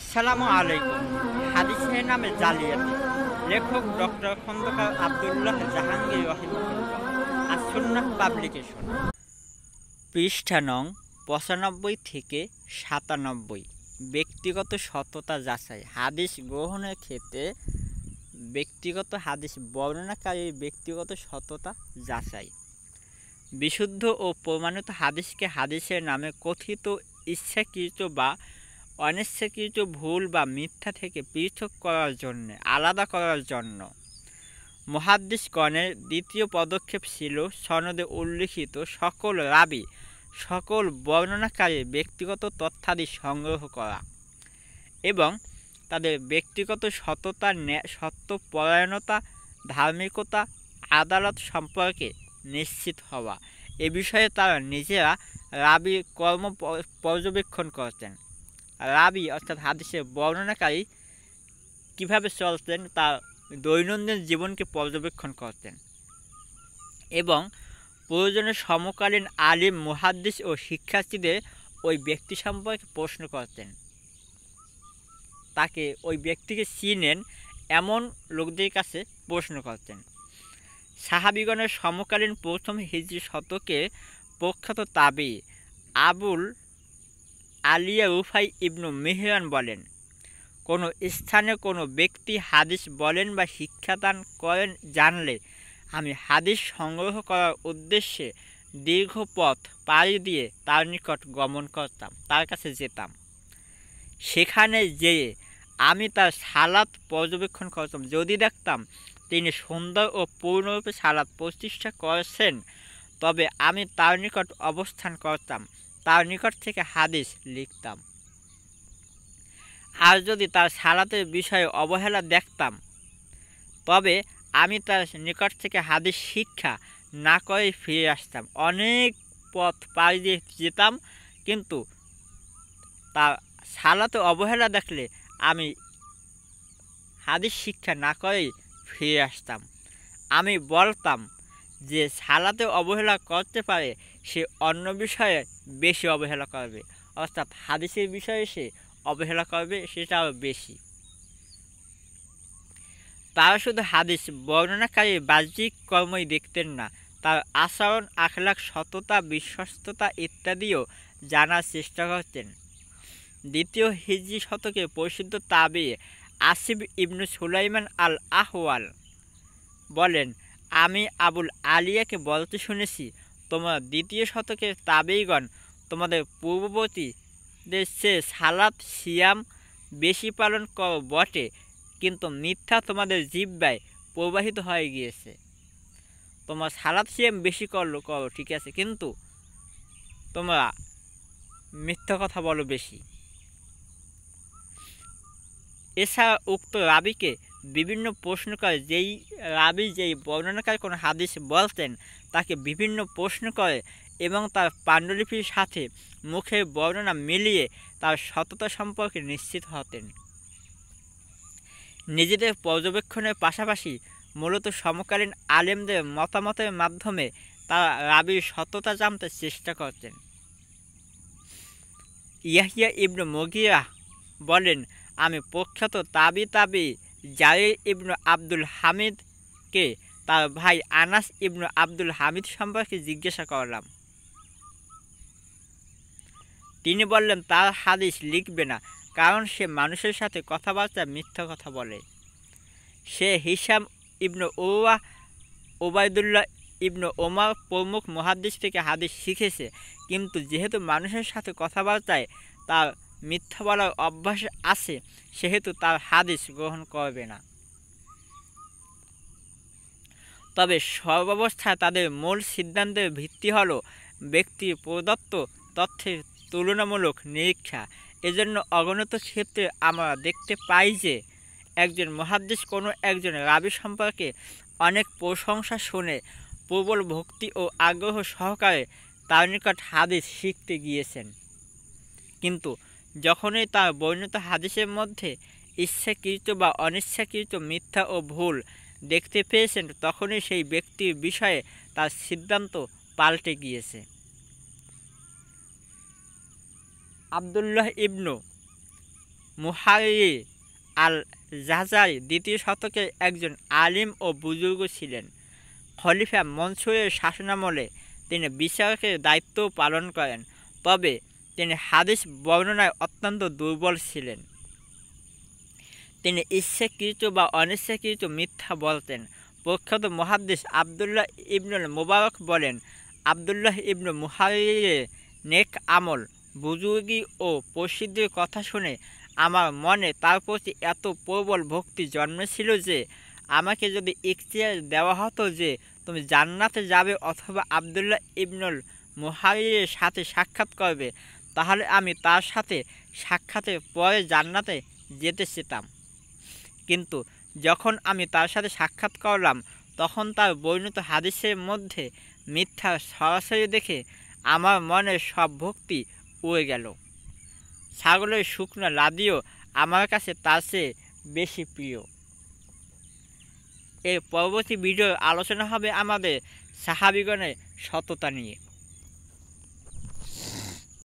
আসসালামু আলাইকুম হাদিসের নামে জালিয়াতি লেখক ডক্টর খন্দকার আবদুল্লাহ জাহাঙ্গীর রহিমুল্লাহ আসন্না পাবলিকেশন পৃষ্ঠা নং পঁচানব্বই থেকে সাতানব্বই ব্যক্তিগত সততা যাচাই হাদিস গ্রহণের ক্ষেত্রে ব্যক্তিগত হাদিস বর্ণনাকারী ব্যক্তিগত সততা যাচাই বিশুদ্ধ ও প্রমাণিত হাদিসকে হাদিসের নামে কথিত ইচ্ছাকৃত বা অনিচ্ছাকৃত ভুল বা মিথ্যা থেকে পৃথক করার জন্য আলাদা করার জন্য মহাদিসগণের দ্বিতীয় পদক্ষেপ ছিল সনদে উল্লিখিত সকল রাবি সকল বর্ণনাকারী ব্যক্তিগত তথ্যাদি সংগ্রহ করা এবং তাদের ব্যক্তিগত সততা সত্যপরায়ণতা ধার্মিকতা আদালত সম্পর্কে নিশ্চিত হওয়া এ বিষয়ে তারা নিজেরা রাবি কর্ম পর্যবেক্ষণ করতেন রাবি অর্থাৎ হাদিসে বর্ণনাকারী কিভাবে চলতেন তা দৈনন্দিন জীবনকে পর্যবেক্ষণ করতেন এবং প্রয়োজনে সমকালীন আলিম মুহাদ্দিস ও শিক্ষার্থীদের ওই ব্যক্তি সম্পর্কে প্রশ্ন করতেন তাকে ওই ব্যক্তিকে চিনেন এমন লোকদের কাছে প্রশ্ন করতেন সাহাবিগণের সমকালীন প্রথম হিজড়ি শতকে প্রখ্যাত তাবি আবুল আলিয়া রুফাই ইবনু মেহরান বলেন কোনো স্থানে কোনো ব্যক্তি হাদিস বলেন বা শিক্ষাদান করেন জানলে আমি হাদিস সংগ্রহ করার উদ্দেশ্যে দীর্ঘ পথ পাড়ি দিয়ে তার নিকট গমন করতাম তার কাছে যেতাম সেখানে যেয়ে আমি তার সালাত পর্যবেক্ষণ করতাম যদি দেখতাম তিনি সুন্দর ও পূর্ণরূপে সালাত প্রতিষ্ঠা করেছেন তবে আমি তার নিকট অবস্থান করতাম তার নিকট থেকে হাদিস লিখতাম আর যদি তার সালাতের বিষয়ে অবহেলা দেখতাম তবে আমি তার নিকট থেকে হাদিস শিক্ষা না করে ফিরে আসতাম অনেক পথ পাড়ি দিয়ে যেতাম কিন্তু তার সালাতে অবহেলা দেখলে আমি হাদিস শিক্ষা না করেই ফিরে আসতাম আমি বলতাম যে সালাতে অবহেলা করতে পারে সে অন্য বিষয়ে বেশি অবহেলা করবে অর্থাৎ হাদিসের বিষয়ে সে অবহেলা করবে সেটা আরও বেশি তারা শুধু হাদিস বর্ণনাকারী বাহ্যিক কর্মই দেখতেন না তার আচরণ আখলাখ সততা বিশ্বস্ততা ইত্যাদিও জানার চেষ্টা করতেন দ্বিতীয় হিজি শতকে প্রসিদ্ধ তাবে আসিফ ইবনু সুলাইমান আল আহওয়াল বলেন আমি আবুল আলিয়াকে বলতে শুনেছি তোমার দ্বিতীয় শতকে তাবেইগণ তোমাদের পূর্ববর্তী দেশে সালাপ সিয়াম বেশি পালন করো বটে কিন্তু মিথ্যা তোমাদের জিব্বায় প্রবাহিত হয়ে গিয়েছে তোমার সালাপ সিয়াম বেশি করলো করো ঠিক আছে কিন্তু তোমরা মিথ্যা কথা বলো বেশি এছাড়া উক্ত রাবিকে বিভিন্ন প্রশ্ন করে যেই রাবি যেই বর্ণনাকার কোনো হাদিস বলতেন তাকে বিভিন্ন প্রশ্ন করে এবং তার পাণ্ডুলিপির সাথে মুখে বর্ণনা মিলিয়ে তার সততা সম্পর্কে নিশ্চিত হতেন নিজেদের পর্যবেক্ষণের পাশাপাশি মূলত সমকালীন আলেমদের মতামতের মাধ্যমে তারা রাবির সততা জানতে চেষ্টা করতেন ইয়াহিয়া ইবনু মগিয়া বলেন আমি প্রখ্যাত তাবি তাবি জালিল ইবনু আব্দুল হামিদকে তার ভাই আনাস ইবনু আব্দুল হামিদ সম্পর্কে জিজ্ঞাসা করলাম তিনি বললেন তার হাদিস লিখবে না কারণ সে মানুষের সাথে কথাবার্তা মিথ্যা কথা বলে সে হিসাম ইবনু ওয়া ওবায়দুল্লাহ ইবনু ওমার প্রমুখ মহাদিস থেকে হাদিস শিখেছে কিন্তু যেহেতু মানুষের সাথে কথাবার্তায় তার মিথ্যা বলার অভ্যাস আছে সেহেতু তার হাদিস গ্রহণ করবে না তবে সর্বাবস্থায় তাদের মূল সিদ্ধান্তের ভিত্তি হল ব্যক্তি প্রদত্ত তথ্যের তুলনামূলক নিরীক্ষা এজন্য অগণত ক্ষেত্রে আমরা দেখতে পাই যে একজন মহাদেশ কোনো একজন রাবি সম্পর্কে অনেক প্রশংসা শুনে প্রবল ভক্তি ও আগ্রহ সহকারে তার নিকট হাদিস শিখতে গিয়েছেন কিন্তু যখনই তা বর্ণিত হাদিসের মধ্যে ইচ্ছাকৃত বা অনিচ্ছাকৃত মিথ্যা ও ভুল দেখতে পেয়েছেন তখনই সেই ব্যক্তির বিষয়ে তার সিদ্ধান্ত পাল্টে গিয়েছে আবদুল্লাহ ইবনু মুহারি আল জাহাজারি দ্বিতীয় শতকের একজন আলিম ও বুজুর্গ ছিলেন খলিফা মনসুরের শাসনামলে তিনি বিচারকের দায়িত্ব পালন করেন তবে তিনি হাদিস বর্ণনায় অত্যন্ত দুর্বল ছিলেন তিনি ইচ্ছাকৃত বা অনিচ্ছাকৃত মিথ্যা বলতেন প্রখ্যাত মহাদ্দেশ আবদুল্লাহ ইবনুল মোবারক বলেন আবদুল্লাহ ইবনুল মুহারিরে নেক আমল বুজুর্গি ও প্রসিদ্ধির কথা শুনে আমার মনে তার প্রতি এত প্রবল ভক্তি জন্মেছিল যে আমাকে যদি ইখতিয়ার দেওয়া হতো যে তুমি জান্নাতে যাবে অথবা আবদুল্লাহ ইবনুল মুহারিরের সাথে সাক্ষাৎ করবে তাহলে আমি তার সাথে সাক্ষাতে পরে জান্নাতে যেতে চেতাম কিন্তু যখন আমি তার সাথে সাক্ষাৎ করলাম তখন তার বর্ণিত হাদিসের মধ্যে মিথ্যা সরাসরি দেখে আমার মনের সব ভক্তি উড়ে গেল ছাগলের শুকনো লাদিও আমার কাছে তার চেয়ে বেশি প্রিয় এর পরবর্তী ভিডিও আলোচনা হবে আমাদের সাহাবিগণের সততা নিয়ে